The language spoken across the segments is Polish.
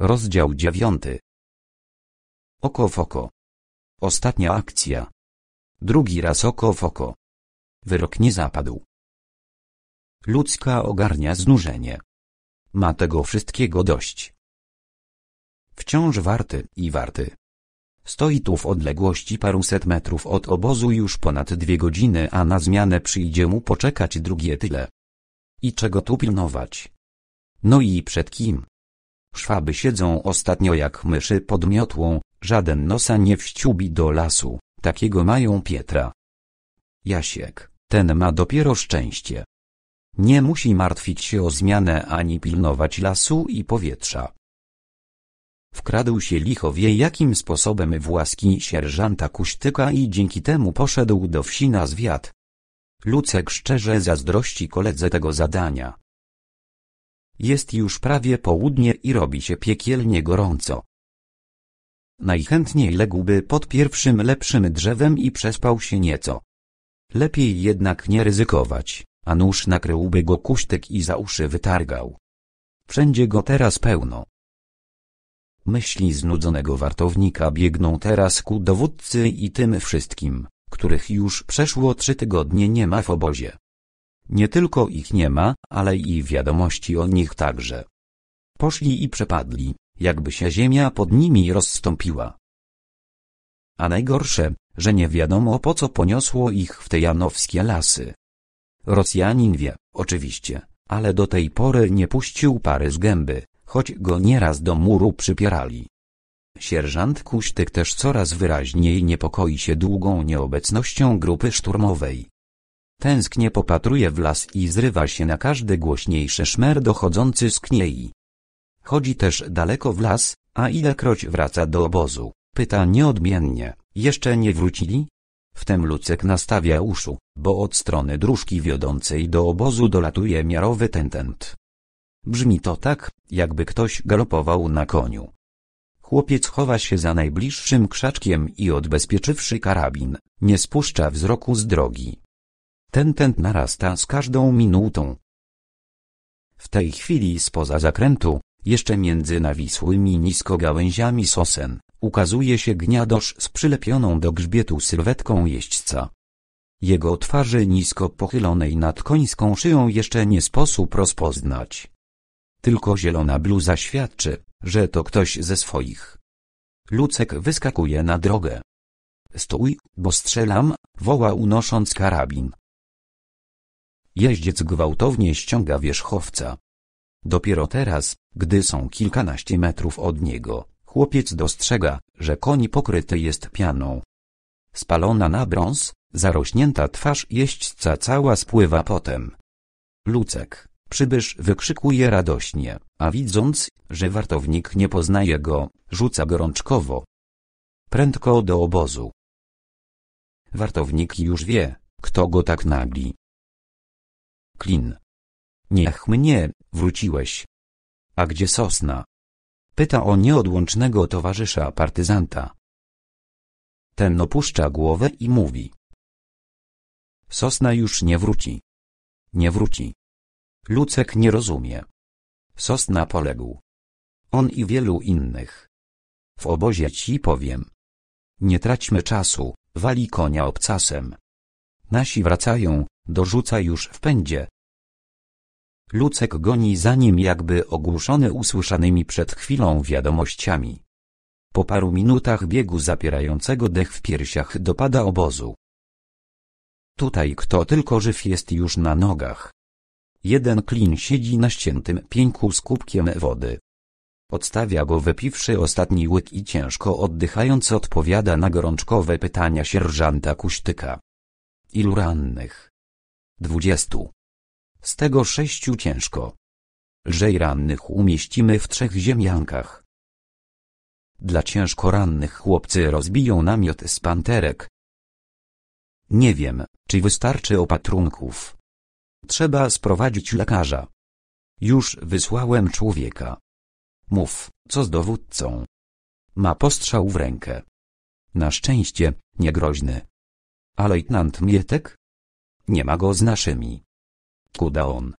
Rozdział dziewiąty. Oko w oko. Ostatnia akcja. Drugi raz oko w oko. Wyrok nie zapadł. Ludzka ogarnia znużenie. Ma tego wszystkiego dość. Wciąż warty i warty. Stoi tu w odległości paruset metrów od obozu już ponad dwie godziny, a na zmianę przyjdzie mu poczekać drugie tyle. I czego tu pilnować? No i przed kim? Szwaby siedzą ostatnio jak myszy pod miotłą, żaden nosa nie wściubi do lasu, takiego mają Pietra. Jasiek, ten ma dopiero szczęście. Nie musi martwić się o zmianę ani pilnować lasu i powietrza. Wkradł się licho jakim sposobem w łaski sierżanta Kuśtyka i dzięki temu poszedł do wsi na zwiat. Lucek szczerze zazdrości koledze tego zadania. Jest już prawie południe i robi się piekielnie gorąco. Najchętniej ległby pod pierwszym lepszym drzewem i przespał się nieco. Lepiej jednak nie ryzykować, a nóż nakryłby go kuśtek i za uszy wytargał. Wszędzie go teraz pełno. Myśli znudzonego wartownika biegną teraz ku dowódcy i tym wszystkim, których już przeszło trzy tygodnie nie ma w obozie. Nie tylko ich nie ma, ale i wiadomości o nich także. Poszli i przepadli, jakby się ziemia pod nimi rozstąpiła. A najgorsze, że nie wiadomo po co poniosło ich w te janowskie lasy. Rosjanin wie, oczywiście, ale do tej pory nie puścił pary z gęby, choć go nieraz do muru przypierali. Sierżant Kuśtyk też coraz wyraźniej niepokoi się długą nieobecnością grupy szturmowej. Tęsknie popatruje w las i zrywa się na każdy głośniejszy szmer dochodzący z kniei. Chodzi też daleko w las, a ilekroć wraca do obozu, pyta nieodmiennie, jeszcze nie wrócili? Wtem Lucek nastawia uszu, bo od strony dróżki wiodącej do obozu dolatuje miarowy tentent. Brzmi to tak, jakby ktoś galopował na koniu. Chłopiec chowa się za najbliższym krzaczkiem i odbezpieczywszy karabin, nie spuszcza wzroku z drogi. Ten pęd narasta z każdą minutą. W tej chwili spoza zakrętu, jeszcze między nawisłymi nisko gałęziami sosen, ukazuje się gniadosz z przylepioną do grzbietu sylwetką jeźdźca. Jego twarzy nisko pochylonej nad końską szyją jeszcze nie sposób rozpoznać. Tylko zielona bluza świadczy, że to ktoś ze swoich. Lucek wyskakuje na drogę. Stój, bo strzelam, woła unosząc karabin. Jeździec gwałtownie ściąga wierzchowca. Dopiero teraz, gdy są kilkanaście metrów od niego, chłopiec dostrzega, że koń pokryty jest pianą. Spalona na brąz, zarośnięta twarz jeźdźca cała spływa potem. Lucek, przybysz wykrzykuje radośnie, a widząc, że wartownik nie poznaje go, rzuca gorączkowo. Prędko do obozu. Wartownik już wie, kto go tak nagli. Klin. Niech mnie, wróciłeś. A gdzie Sosna? Pyta o nieodłącznego towarzysza partyzanta. Ten opuszcza głowę i mówi. Sosna już nie wróci. Nie wróci. Lucek nie rozumie. Sosna poległ. On i wielu innych. W obozie ci powiem. Nie traćmy czasu, wali konia obcasem. Nasi wracają, dorzuca już w pędzie. Lucek goni za nim jakby ogłuszony usłyszanymi przed chwilą wiadomościami. Po paru minutach biegu zapierającego dech w piersiach dopada obozu. Tutaj kto tylko żyw jest już na nogach. Jeden klin siedzi na ściętym pięku z kubkiem wody. Odstawia go wypiwszy ostatni łyk i ciężko oddychając odpowiada na gorączkowe pytania sierżanta Kuśtyka. Ilu rannych? dwudziestu. Z tego sześciu ciężko. Lżej rannych umieścimy w trzech ziemiankach. Dla ciężko rannych chłopcy rozbiją namiot z panterek. Nie wiem, czy wystarczy opatrunków. Trzeba sprowadzić lekarza. Już wysłałem człowieka. Mów, co z dowódcą? Ma postrzał w rękę. Na szczęście, niegroźny. A lejtnant Mietek? Nie ma go z naszymi. Kudaon.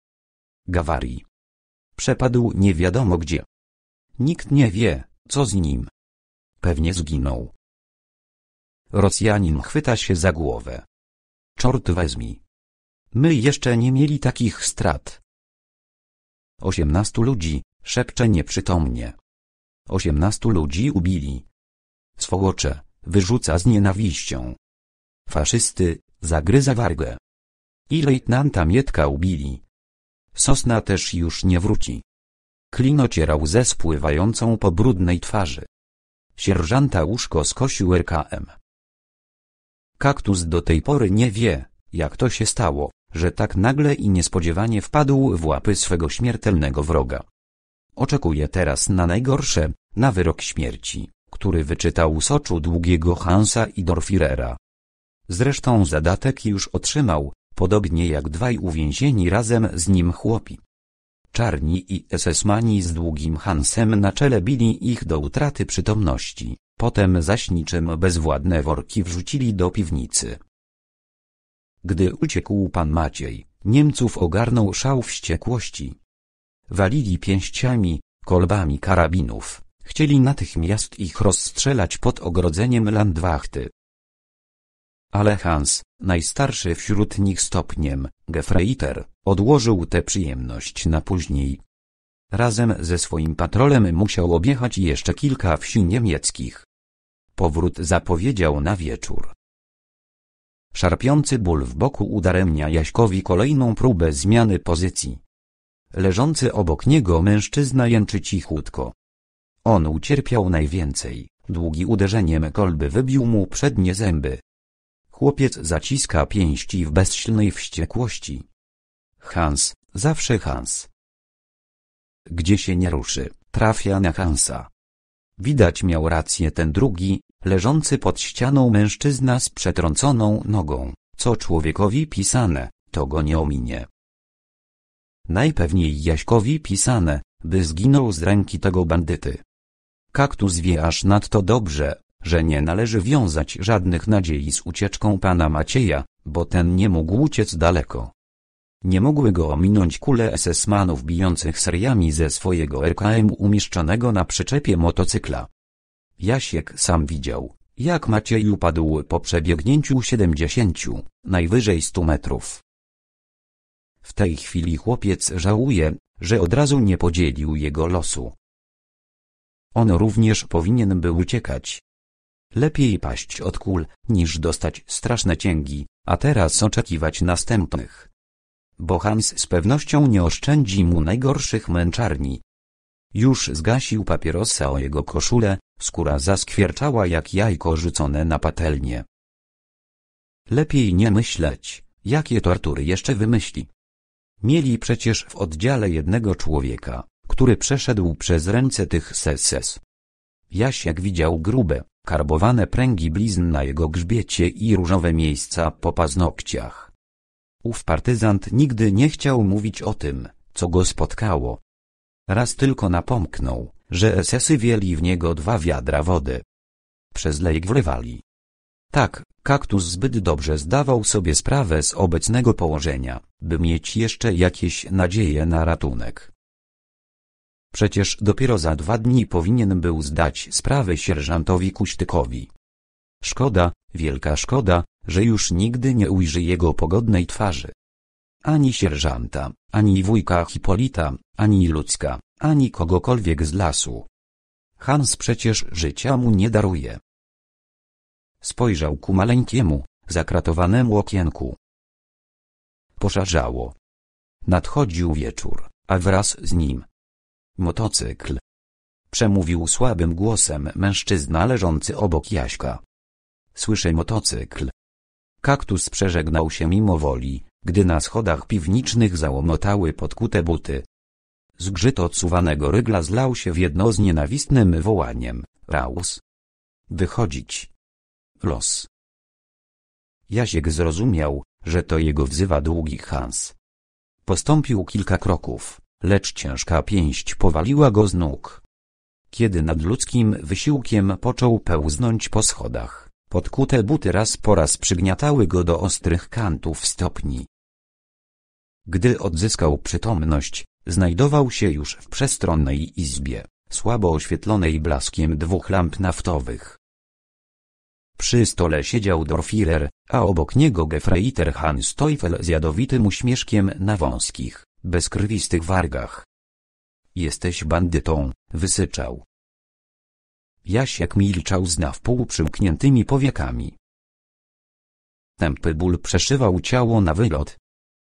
Gawari. Przepadł nie wiadomo gdzie. Nikt nie wie, co z nim. Pewnie zginął. Rosjanin chwyta się za głowę. Czort wezmi. My jeszcze nie mieli takich strat. Osiemnastu ludzi, szepcze nieprzytomnie. Osiemnastu ludzi ubili. Swołocze, wyrzuca z nienawiścią. Faszysty, zagryza wargę i lejtnanta Mietka ubili. Sosna też już nie wróci. Klin ocierał ze spływającą po brudnej twarzy. Sierżanta łóżko skosił RKM. Kaktus do tej pory nie wie, jak to się stało, że tak nagle i niespodziewanie wpadł w łapy swego śmiertelnego wroga. Oczekuje teraz na najgorsze, na wyrok śmierci, który wyczytał z oczu długiego Hansa i Dorfirera. Zresztą zadatek już otrzymał, podobnie jak dwaj uwięzieni razem z nim chłopi. Czarni i esesmani z długim Hansem na czele bili ich do utraty przytomności, potem zaś niczym bezwładne worki wrzucili do piwnicy. Gdy uciekł pan Maciej, Niemców ogarnął szał wściekłości. Walili pięściami, kolbami karabinów, chcieli natychmiast ich rozstrzelać pod ogrodzeniem landwachty. Ale Hans, najstarszy wśród nich stopniem, Gefreiter, odłożył tę przyjemność na później. Razem ze swoim patrolem musiał objechać jeszcze kilka wsi niemieckich. Powrót zapowiedział na wieczór. Szarpiący ból w boku udaremnia Jaśkowi kolejną próbę zmiany pozycji. Leżący obok niego mężczyzna jęczy cichutko. On ucierpiał najwięcej, długi uderzeniem kolby wybił mu przednie zęby. Chłopiec zaciska pięści w bezsilnej wściekłości. Hans, zawsze Hans. Gdzie się nie ruszy, trafia na Hansa. Widać miał rację ten drugi, leżący pod ścianą mężczyzna z przetrąconą nogą, co człowiekowi pisane, to go nie ominie. Najpewniej Jaśkowi pisane, by zginął z ręki tego bandyty. Kaktus wie aż nadto dobrze, że nie należy wiązać żadnych nadziei z ucieczką pana Macieja, bo ten nie mógł uciec daleko. Nie mogły go ominąć kule SS-manów bijących seriami ze swojego RKM umieszczonego na przyczepie motocykla. Jasiek sam widział, jak Maciej upadł po przebiegnięciu 70, najwyżej 100 metrów. W tej chwili chłopiec żałuje, że od razu nie podzielił jego losu. On również powinien był uciekać, Lepiej paść od kul, niż dostać straszne cięgi, a teraz oczekiwać następnych. Bo Hans z pewnością nie oszczędzi mu najgorszych męczarni. Już zgasił papierosa o jego koszulę, skóra zaskwierczała jak jajko rzucone na patelnię. Lepiej nie myśleć, jakie tortury jeszcze wymyśli. Mieli przecież w oddziale jednego człowieka, który przeszedł przez ręce tych seses. Jasiek widział grube, karbowane pręgi blizn na jego grzbiecie i różowe miejsca po paznokciach. Ów partyzant nigdy nie chciał mówić o tym, co go spotkało. Raz tylko napomknął, że esesy wieli w niego dwa wiadra wody. Przez lejk wlewali. Tak, kaktus zbyt dobrze zdawał sobie sprawę z obecnego położenia, by mieć jeszcze jakieś nadzieje na ratunek. Przecież dopiero za dwa dni powinien był zdać sprawę sierżantowi Kuśtykowi. Szkoda, wielka szkoda, że już nigdy nie ujrzy jego pogodnej twarzy. Ani sierżanta, ani wujka Hipolita, ani ludzka, ani kogokolwiek z lasu. Hans przecież życia mu nie daruje. Spojrzał ku maleńkiemu, zakratowanemu okienku. Poszarzało. Nadchodził wieczór, a wraz z nim Motocykl. Przemówił słabym głosem mężczyzna leżący obok Jaśka. Słyszę motocykl. Kaktus przeżegnał się mimo woli, gdy na schodach piwniczych załomotały podkute buty. Zgrzyt odsuwanego rygla zlał się w jedno z nienawistnym wołaniem. Raus. Wychodzić. Los. Jasiek zrozumiał, że to jego wzywa długi Hans. Postąpił kilka kroków lecz ciężka pięść powaliła go z nóg. Kiedy nad ludzkim wysiłkiem począł pełznąć po schodach, podkute buty raz po raz przygniatały go do ostrych kantów stopni. Gdy odzyskał przytomność, znajdował się już w przestronnej izbie, słabo oświetlonej blaskiem dwóch lamp naftowych. Przy stole siedział Dorfirer, a obok niego Gefreiter Hans Teufel z jadowitym uśmieszkiem na wąskich, bezkrwistych wargach. Jesteś bandytą, wysyczał. jak milczał z nawpół przymkniętymi powiekami. Tępy ból przeszywał ciało na wylot.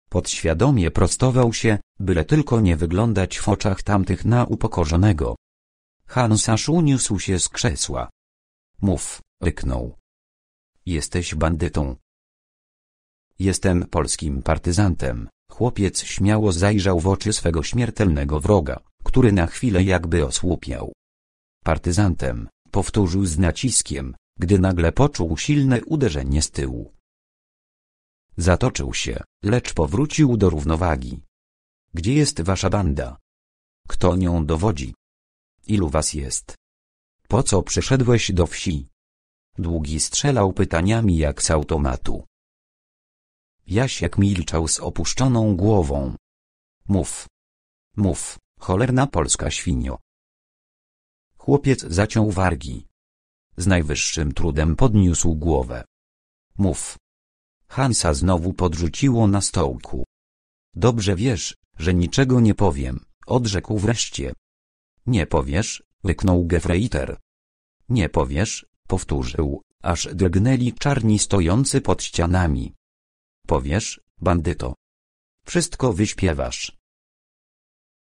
Podświadomie prostował się, byle tylko nie wyglądać w oczach tamtych na upokorzonego. Hansasz uniósł się z krzesła. Mów, ryknął. Jesteś bandytą. Jestem polskim partyzantem. Chłopiec śmiało zajrzał w oczy swego śmiertelnego wroga, który na chwilę jakby osłupiał. Partyzantem, powtórzył z naciskiem, gdy nagle poczuł silne uderzenie z tyłu. Zatoczył się, lecz powrócił do równowagi. Gdzie jest wasza banda? Kto nią dowodzi? Ilu was jest? Po co przyszedłeś do wsi? Długi strzelał pytaniami jak z automatu. Jasiek milczał z opuszczoną głową. Mów. Mów, cholerna polska świnio. Chłopiec zaciął wargi. Z najwyższym trudem podniósł głowę. Mów. Hansa znowu podrzuciło na stołku. Dobrze wiesz, że niczego nie powiem, odrzekł wreszcie. Nie powiesz, ryknął Gefreiter. Nie powiesz, powtórzył, aż drgnęli czarni stojący pod ścianami. Powiesz, bandyto. Wszystko wyśpiewasz.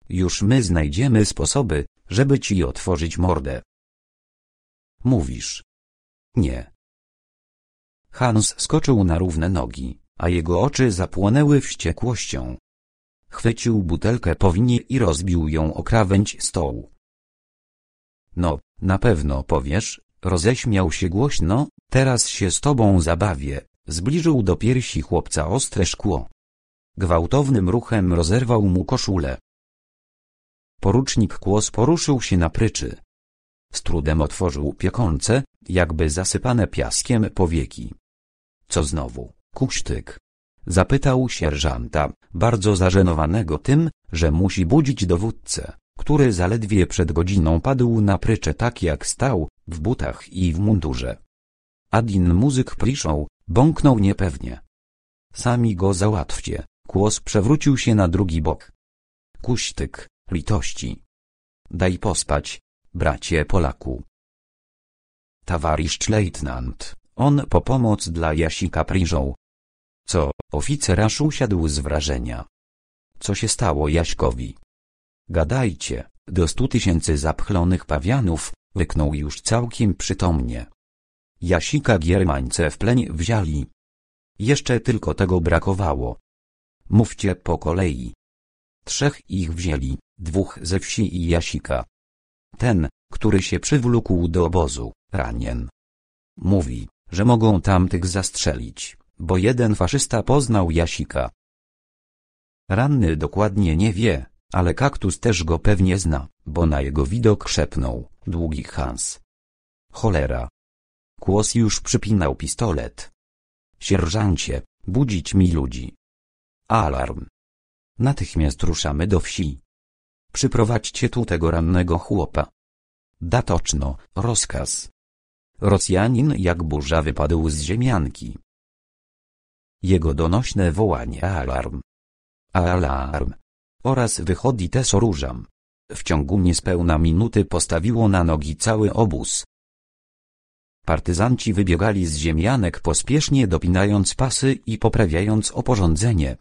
Już my znajdziemy sposoby, żeby ci otworzyć mordę. Mówisz. Nie. Hans skoczył na równe nogi, a jego oczy zapłonęły wściekłością. Chwycił butelkę powinni i rozbił ją o krawędź stołu. No, na pewno powiesz, roześmiał się głośno, teraz się z tobą zabawię. Zbliżył do piersi chłopca ostre szkło. Gwałtownym ruchem rozerwał mu koszulę. Porucznik kłos poruszył się na pryczy. Z trudem otworzył piekące, jakby zasypane piaskiem powieki. Co znowu, kuśtyk? Zapytał sierżanta, bardzo zażenowanego tym, że musi budzić dowódcę, który zaledwie przed godziną padł na prycze, tak jak stał, w butach i w mundurze. Adin muzyk priszą, Bąknął niepewnie. Sami go załatwcie. Kłos przewrócił się na drugi bok. Kuśtyk, litości. Daj pospać, bracie Polaku. Tawariszcz lejtnant, on po pomoc dla Jasika priżął. Co, oficer aż usiadł z wrażenia. Co się stało Jaśkowi? Gadajcie, do stu tysięcy zapchlonych pawianów, wyknął już całkiem przytomnie. Jasika Giermańce w pleń wzięli. Jeszcze tylko tego brakowało. Mówcie po kolei. Trzech ich wzięli, dwóch ze wsi i Jasika. Ten, który się przywlókł do obozu, ranien. Mówi, że mogą tamtych zastrzelić, bo jeden faszysta poznał Jasika. Ranny dokładnie nie wie, ale kaktus też go pewnie zna, bo na jego widok szepnął, długi Hans. Cholera, Kłos już przypinał pistolet. Sierżancie, budzić mi ludzi. Alarm. Natychmiast ruszamy do wsi. Przyprowadźcie tu tego rannego chłopa. Datoczno, rozkaz. Rosjanin jak burza wypadł z ziemianki. Jego donośne wołanie alarm. Alarm. Oraz wychodzi też oróżam. W ciągu niespełna minuty postawiło na nogi cały obóz. Partyzanci wybiegali z ziemianek pospiesznie dopinając pasy i poprawiając oporządzenie.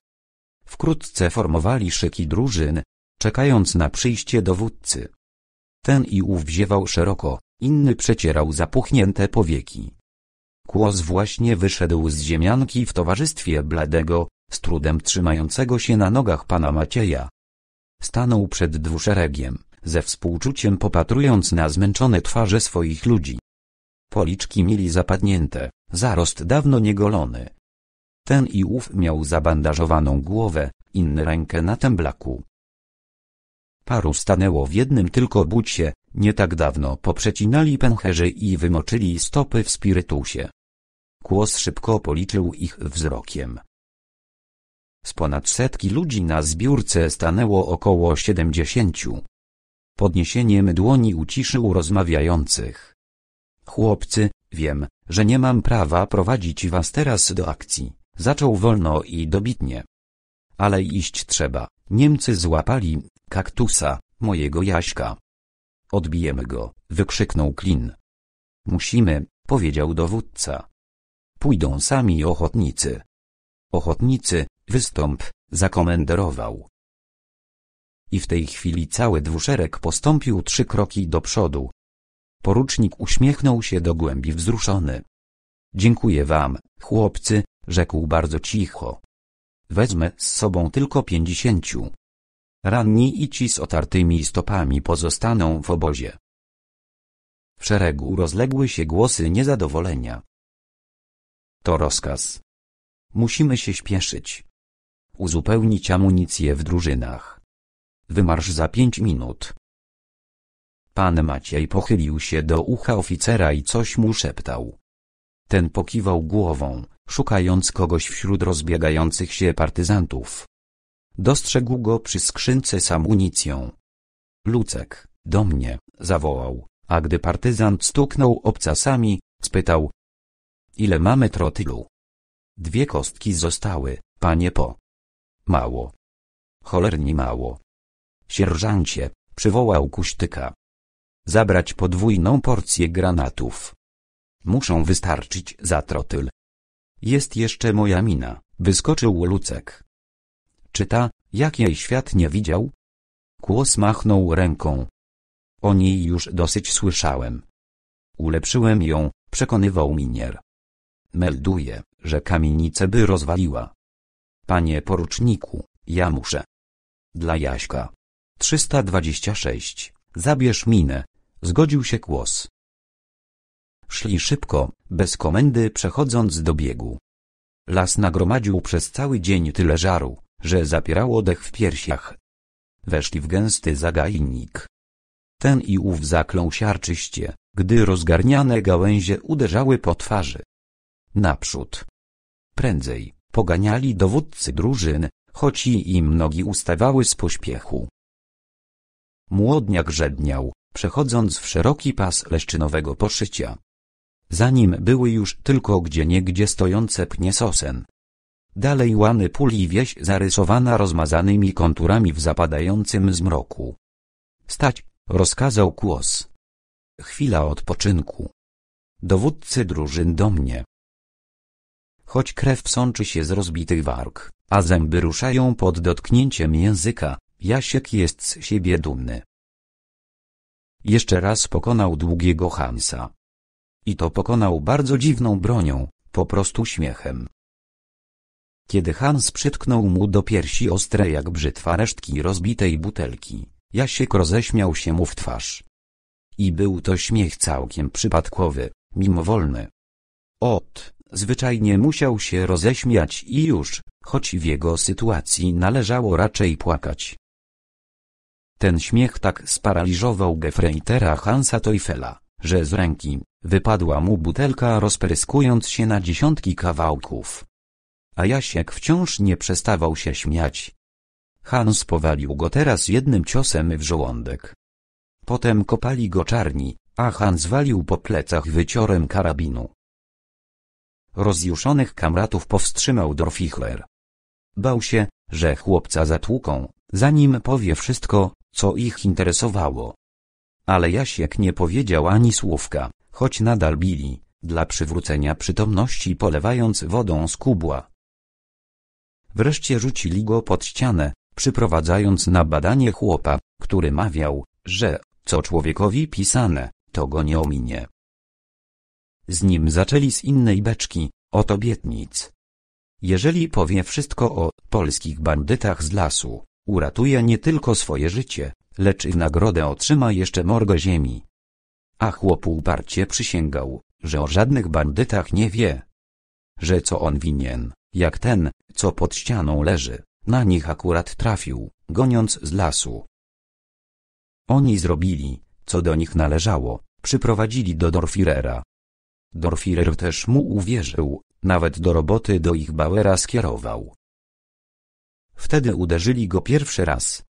Wkrótce formowali szyki drużyn, czekając na przyjście dowódcy. Ten i ów ziewał szeroko, inny przecierał zapuchnięte powieki. Kłos właśnie wyszedł z ziemianki w towarzystwie bladego, z trudem trzymającego się na nogach pana Macieja. Stanął przed dwuszeregiem, ze współczuciem popatrując na zmęczone twarze swoich ludzi. Policzki mieli zapadnięte, zarost dawno niegolony. Ten i ów miał zabandażowaną głowę, inny rękę na temblaku. Paru stanęło w jednym tylko bucie, nie tak dawno poprzecinali pęcherzy i wymoczyli stopy w spirytusie. Kłos szybko policzył ich wzrokiem. Z ponad setki ludzi na zbiórce stanęło około siedemdziesięciu. Podniesieniem dłoni uciszył rozmawiających. Chłopcy, wiem, że nie mam prawa prowadzić was teraz do akcji. Zaczął wolno i dobitnie. Ale iść trzeba. Niemcy złapali kaktusa, mojego Jaśka. Odbijemy go, wykrzyknął Klin. Musimy, powiedział dowódca. Pójdą sami ochotnicy. Ochotnicy, wystąp, zakomenderował. I w tej chwili cały dwuszereg postąpił trzy kroki do przodu, Porucznik uśmiechnął się do głębi wzruszony. Dziękuję wam, chłopcy, rzekł bardzo cicho. Wezmę z sobą tylko pięćdziesięciu. Ranni i ci z otartymi stopami pozostaną w obozie. W szeregu rozległy się głosy niezadowolenia. To rozkaz. Musimy się śpieszyć. Uzupełnić amunicję w drużynach. Wymarsz za pięć minut. Pan Maciej pochylił się do ucha oficera i coś mu szeptał. Ten pokiwał głową, szukając kogoś wśród rozbiegających się partyzantów. Dostrzegł go przy skrzynce z amunicją. Lucek, do mnie, zawołał, a gdy partyzant stuknął obcasami, spytał. Ile mamy trotylu? Dwie kostki zostały, panie po. Mało. Cholerni mało. Sierżancie, przywołał kuśtyka zabrać podwójną porcję granatów. Muszą wystarczyć za trotyl. Jest jeszcze moja mina, wyskoczył Lucek. Czyta, jak jej świat nie widział? Kłos machnął ręką. O niej już dosyć słyszałem. Ulepszyłem ją, przekonywał minier. Melduje, że kamienicę by rozwaliła. Panie poruczniku, ja muszę. Dla Jaśka. 326. Zabierz minę. Zgodził się kłos. Szli szybko, bez komendy przechodząc do biegu. Las nagromadził przez cały dzień tyle żaru, że zapierało dech w piersiach. Weszli w gęsty zagajnik. Ten i ów zaklął siarczyście, gdy rozgarniane gałęzie uderzały po twarzy. Naprzód. Prędzej, poganiali dowódcy drużyn, choć i im nogi ustawały z pośpiechu. Młodniak żedniał, przechodząc w szeroki pas leszczynowego poszycia. Za nim były już tylko gdzieniegdzie stojące pnie sosen. Dalej łany puli wieś zarysowana rozmazanymi konturami w zapadającym zmroku. Stać, rozkazał kłos. Chwila odpoczynku. Dowódcy drużyn do mnie. Choć krew sączy się z rozbitych warg, a zęby ruszają pod dotknięciem języka, Jasiek jest z siebie dumny. Jeszcze raz pokonał długiego Hansa. I to pokonał bardzo dziwną bronią, po prostu śmiechem. Kiedy Hans przytknął mu do piersi ostre jak brzytwa resztki rozbitej butelki, Jasiek roześmiał się mu w twarz. I był to śmiech całkiem przypadkowy, mimowolny. Ot, zwyczajnie musiał się roześmiać i już, choć w jego sytuacji należało raczej płakać. Ten śmiech tak sparaliżował Gefreitera Hansa Teufela, że z ręki wypadła mu butelka rozpryskując się na dziesiątki kawałków. A Jasiek wciąż nie przestawał się śmiać. Hans powalił go teraz jednym ciosem w żołądek. Potem kopali go czarni, a Hans walił po plecach wyciorem karabinu. Rozjuszonych kamratów powstrzymał Dorfichler. Bał się, że chłopca zatłuką, zanim powie wszystko, co ich interesowało. Ale Jasiek nie powiedział ani słówka, choć nadal bili, dla przywrócenia przytomności polewając wodą z kubła. Wreszcie rzucili go pod ścianę, przyprowadzając na badanie chłopa, który mawiał, że, co człowiekowi pisane, to go nie ominie. Z nim zaczęli z innej beczki, od obietnic. Jeżeli powie wszystko o polskich bandytach z lasu, Uratuje nie tylko swoje życie, lecz i w nagrodę otrzyma jeszcze morgę ziemi. A chłop uparcie przysięgał, że o żadnych bandytach nie wie. Że co on winien, jak ten, co pod ścianą leży, na nich akurat trafił, goniąc z lasu. Oni zrobili, co do nich należało, przyprowadzili do Dorfirera. Dorfirer też mu uwierzył, nawet do roboty do ich Bauera skierował. Wtedy uderzyli go pierwszy raz.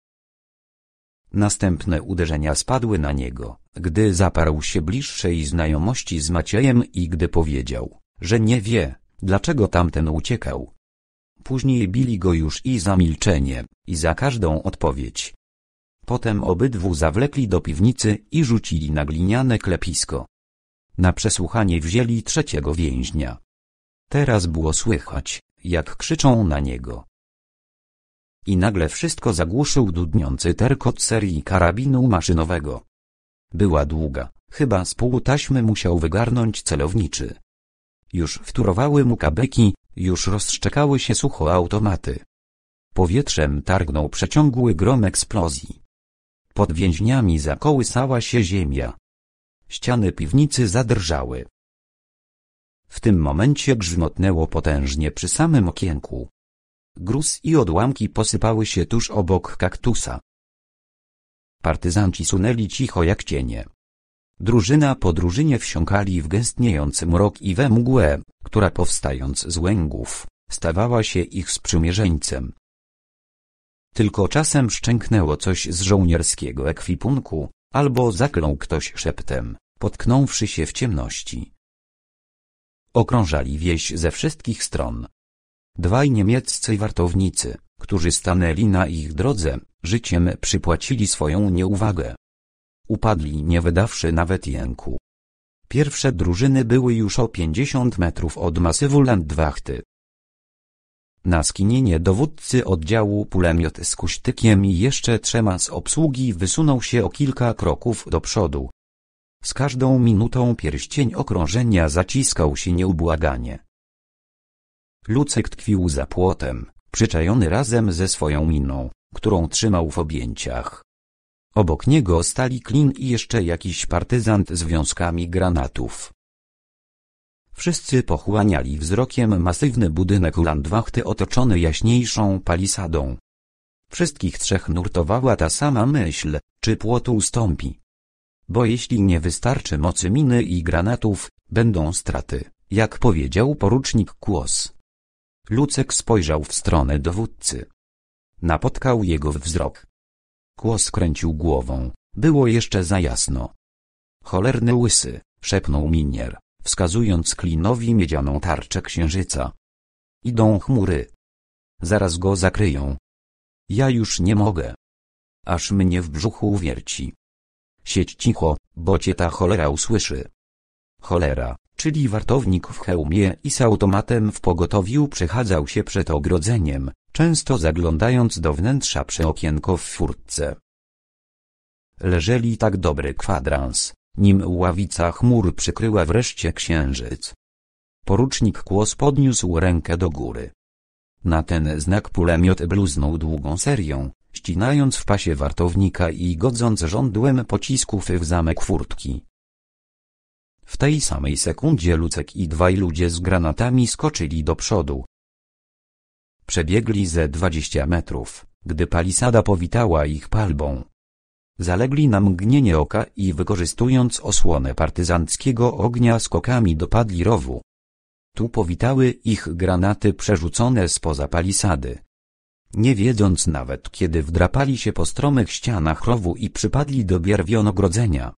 Następne uderzenia spadły na niego, gdy zaparł się bliższej znajomości z Maciejem i gdy powiedział, że nie wie, dlaczego tamten uciekał. Później bili go już i za milczenie, i za każdą odpowiedź. Potem obydwu zawlekli do piwnicy i rzucili na gliniane klepisko. Na przesłuchanie wzięli trzeciego więźnia. Teraz było słychać, jak krzyczą na niego, i nagle wszystko zagłuszył dudniący terkot serii karabinu maszynowego. Była długa, chyba z pół taśmy musiał wygarnąć celowniczy. Już wturowały mu kabeki, już rozszczekały się sucho automaty. Powietrzem targnął przeciągły grom eksplozji. Pod więźniami zakołysała się ziemia. Ściany piwnicy zadrżały. W tym momencie grzmotnęło potężnie przy samym okienku. Gruz i odłamki posypały się tuż obok kaktusa. Partyzanci sunęli cicho jak cienie. Drużyna po drużynie wsiąkali w gęstniejący mrok i we mgłę, która powstając z łęgów, stawała się ich sprzymierzeńcem. Tylko czasem szczęknęło coś z żołnierskiego ekwipunku, albo zaklął ktoś szeptem, potknąwszy się w ciemności. Okrążali wieś ze wszystkich stron, Dwaj niemieccy wartownicy, którzy stanęli na ich drodze, życiem przypłacili swoją nieuwagę. Upadli nie wydawszy nawet jęku. Pierwsze drużyny były już o 50 metrów od masywu Landwachty. Na skinienie dowódcy oddziału pulemiot z kuśtykiem i jeszcze trzema z obsługi wysunął się o kilka kroków do przodu. Z każdą minutą pierścień okrążenia zaciskał się nieubłaganie. Lucek tkwił za płotem, przyczajony razem ze swoją miną, którą trzymał w objęciach. Obok niego stali Klin i jeszcze jakiś partyzant z wiązkami granatów. Wszyscy pochłaniali wzrokiem masywny budynek landwachty otoczony jaśniejszą palisadą. Wszystkich trzech nurtowała ta sama myśl, czy płotu ustąpi. Bo jeśli nie wystarczy mocy miny i granatów, będą straty, jak powiedział porucznik Kłos. Lucek spojrzał w stronę dowódcy. Napotkał jego wzrok. Kłos skręcił głową, było jeszcze za jasno. Cholerny łysy, szepnął minier, wskazując klinowi miedzianą tarczę księżyca. Idą chmury. Zaraz go zakryją. Ja już nie mogę. Aż mnie w brzuchu wierci. Siedź cicho, bo cię ta cholera usłyszy. Cholera, czyli wartownik w hełmie i z automatem w pogotowiu przechadzał się przed ogrodzeniem, często zaglądając do wnętrza przy okienko w furtce. Leżeli tak dobry kwadrans, nim ławica chmur przykryła wreszcie księżyc. Porucznik Kłos podniósł rękę do góry. Na ten znak pulemiot bluznął długą serią, ścinając w pasie wartownika i godząc żądłem pocisków w zamek furtki. W tej samej sekundzie Lucek i dwaj ludzie z granatami skoczyli do przodu. Przebiegli ze dwadzieścia metrów, gdy palisada powitała ich palbą. Zalegli na mgnienie oka i wykorzystując osłonę partyzanckiego ognia skokami dopadli rowu. Tu powitały ich granaty przerzucone spoza palisady. Nie wiedząc nawet kiedy wdrapali się po stromych ścianach rowu i przypadli do bierwion ogrodzenia.